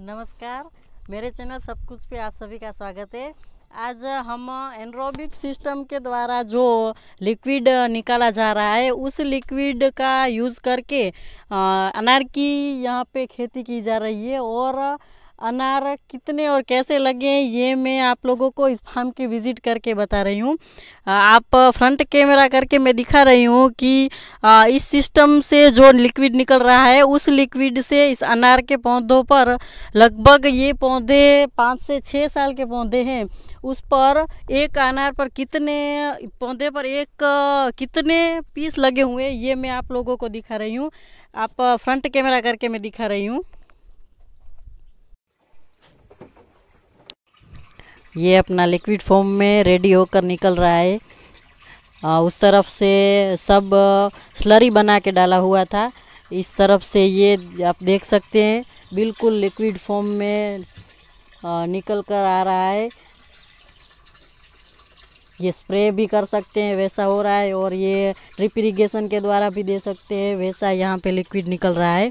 नमस्कार मेरे चैनल सब कुछ पे आप सभी का स्वागत है आज हम एनरोबिक सिस्टम के द्वारा जो लिक्विड निकाला जा रहा है उस लिक्विड का यूज़ करके अनार की यहाँ पे खेती की जा रही है और अनार कितने और कैसे लगे हैं ये मैं आप लोगों को इस फार्म की विज़िट करके बता रही हूँ आप फ्रंट कैमरा करके मैं दिखा रही हूँ कि इस सिस्टम से जो लिक्विड निकल रहा है उस लिक्विड से इस अनार के पौधों पर लगभग ये पौधे पाँच से छः साल के पौधे हैं उस पर एक अनार पर कितने पौधे पर एक कितने पीस लगे हुए ये मैं आप लोगों को दिखा रही हूँ आप फ्रंट कैमरा करके मैं दिखा रही हूँ ये अपना लिक्विड फॉर्म में रेडी होकर निकल रहा है आ, उस तरफ से सब स्लरी बना के डाला हुआ था इस तरफ से ये आप देख सकते हैं बिल्कुल लिक्विड फॉर्म में आ, निकल कर आ रहा है ये स्प्रे भी कर सकते हैं वैसा हो रहा है और ये ड्रिप इरीगेशन के द्वारा भी दे सकते हैं वैसा यहाँ पे लिक्विड निकल रहा है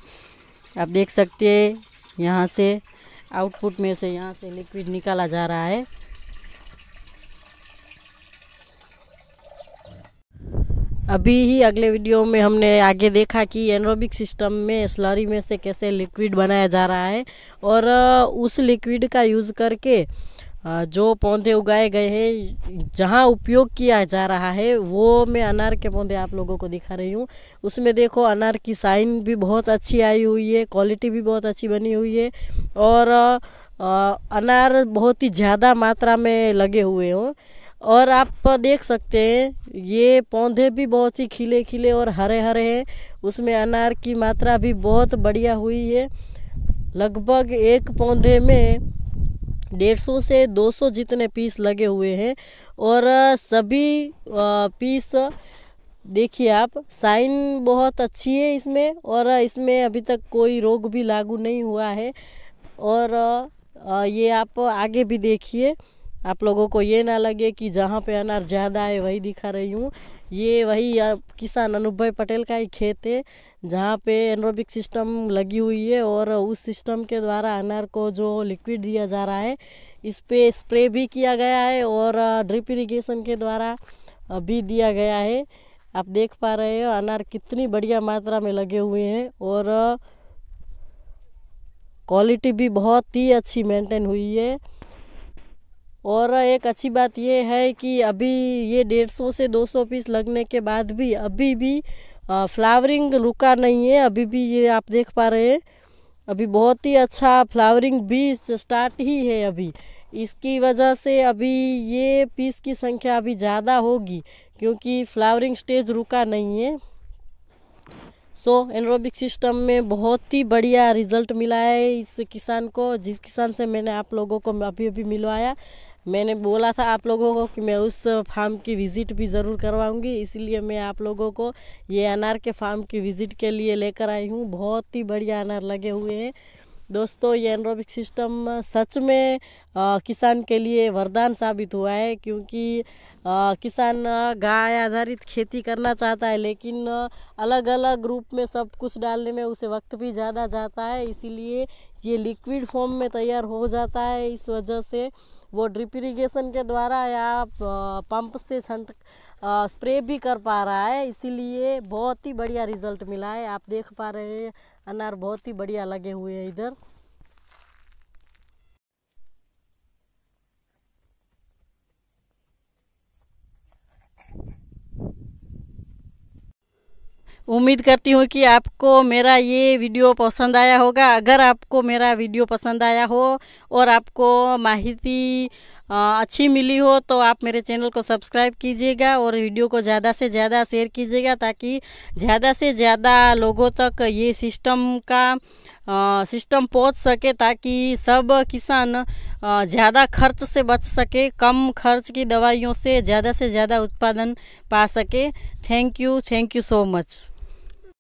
आप देख सकते हैं यहाँ से आउटपुट में से यहाँ से लिक्विड निकाला जा रहा है अभी ही अगले वीडियो में हमने आगे देखा कि एनरोबिक सिस्टम में स्लरी में से कैसे लिक्विड बनाया जा रहा है और उस लिक्विड का यूज़ करके जो पौधे उगाए गए हैं जहाँ उपयोग किया जा रहा है वो मैं अनार के पौधे आप लोगों को दिखा रही हूँ उसमें देखो अनार की साइन भी बहुत अच्छी आई हुई है क्वालिटी भी बहुत अच्छी बनी हुई है और अनार बहुत ही ज़्यादा मात्रा में लगे हुए हों और आप देख सकते हैं ये पौधे भी बहुत ही खिले खिले और हरे हरे हैं उसमें अनार की मात्रा भी बहुत बढ़िया हुई है लगभग एक पौधे में डेढ़ सौ से दो सौ जितने पीस लगे हुए हैं और सभी पीस देखिए आप साइन बहुत अच्छी है इसमें और इसमें अभी तक कोई रोग भी लागू नहीं हुआ है और ये आप आगे भी देखिए आप लोगों को ये ना लगे कि जहाँ पे अनार ज़्यादा है वही दिखा रही हूँ ये वही किसान अनूप भाई पटेल का ही खेत है जहाँ पे एनरोबिक सिस्टम लगी हुई है और उस सिस्टम के द्वारा अनार को जो लिक्विड दिया जा रहा है इस पर स्प्रे भी किया गया है और ड्रिप इरीगेशन के द्वारा भी दिया गया है आप देख पा रहे हो अनार कितनी बढ़िया मात्रा में लगे हुए हैं और क्वालिटी भी बहुत ही अच्छी मेंटेन हुई है और एक अच्छी बात ये है कि अभी ये डेढ़ सौ से दो सौ पीस लगने के बाद भी अभी भी फ्लावरिंग रुका नहीं है अभी भी ये आप देख पा रहे हैं अभी बहुत ही अच्छा फ्लावरिंग भी स्टार्ट ही है अभी इसकी वजह से अभी ये पीस की संख्या अभी ज़्यादा होगी क्योंकि फ्लावरिंग स्टेज रुका नहीं है सो so, एनरोबिक सिस्टम में बहुत ही बढ़िया रिजल्ट मिला है इस किसान को जिस किसान से मैंने आप लोगों को अभी अभी मिलवाया मैंने बोला था आप लोगों को कि मैं उस फार्म की विज़िट भी ज़रूर करवाऊंगी इसीलिए मैं आप लोगों को ये अनार के फार्म की विज़िट के लिए लेकर आई हूँ बहुत ही बढ़िया अनार लगे हुए हैं दोस्तों ये एनरोबिक सिस्टम सच में आ, किसान के लिए वरदान साबित हुआ है क्योंकि आ, किसान गाय आधारित खेती करना चाहता है लेकिन अलग अलग रूप में सब कुछ डालने में उसे वक्त भी ज़्यादा जाता है इसीलिए ये लिक्विड फॉर्म में तैयार हो जाता है इस वजह से वो ड्रिप इरीगेशन के द्वारा या पंप से छंट स्प्रे भी कर पा रहा है इसीलिए बहुत ही बढ़िया रिजल्ट मिला है आप देख पा रहे हैं अनार बहुत ही बढ़िया लगे हुए हैं इधर उम्मीद करती हूँ कि आपको मेरा ये वीडियो पसंद आया होगा अगर आपको मेरा वीडियो पसंद आया हो और आपको माहिती अच्छी मिली हो तो आप मेरे चैनल को सब्सक्राइब कीजिएगा और वीडियो को ज़्यादा से ज़्यादा शेयर कीजिएगा ताकि ज़्यादा से ज़्यादा लोगों तक ये सिस्टम का सिस्टम पहुंच सके ताकि सब किसान ज़्यादा खर्च से बच सके कम खर्च की दवाइयों से ज़्यादा से ज़्यादा उत्पादन पा सके thank you thank you so much